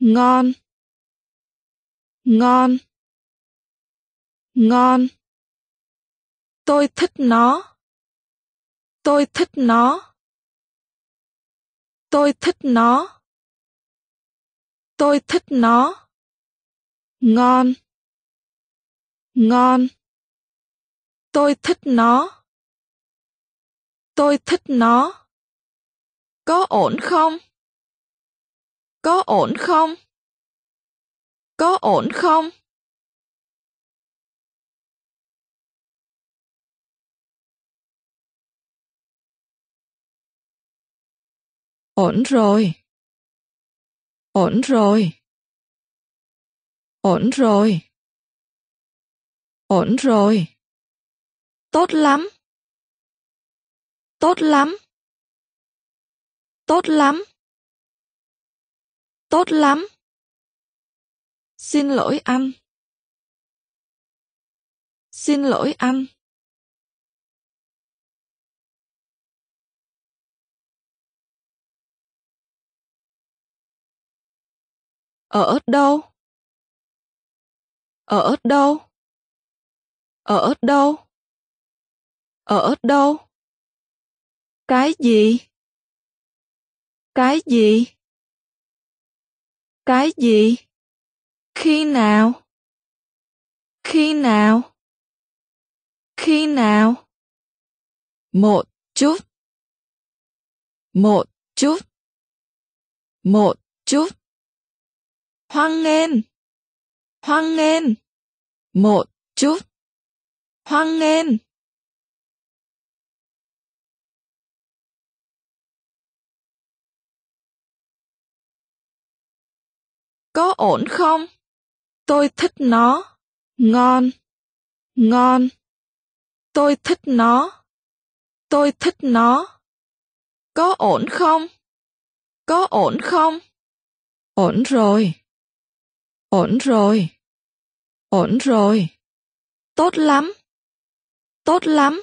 ngon ngon ngon tôi thích nó tôi thích nó tôi thích nó tôi thích nó ngon ngon tôi thích nó tôi thích nó có ổn không có ổn không? Có ổn không? Ổn rồi. Ổn rồi. Ổn rồi. Ổn rồi. Tốt lắm. Tốt lắm. Tốt lắm. Tốt lắm. Xin lỗi anh. Xin lỗi anh. Ở đâu? Ở đâu? Ở đâu? Ở đâu? Cái gì? Cái gì? Cái gì? Khi nào? Khi nào? Khi nào? Một chút. Một chút. Một chút. Hoan nghênh. Hoan nghênh. Một chút. Hoan nghênh. Có ổn không? Tôi thích nó. Ngon. Ngon. Tôi thích nó. Tôi thích nó. Có ổn không? Có ổn không? Ổn rồi. Ổn rồi. Ổn rồi. Tốt lắm. Tốt lắm.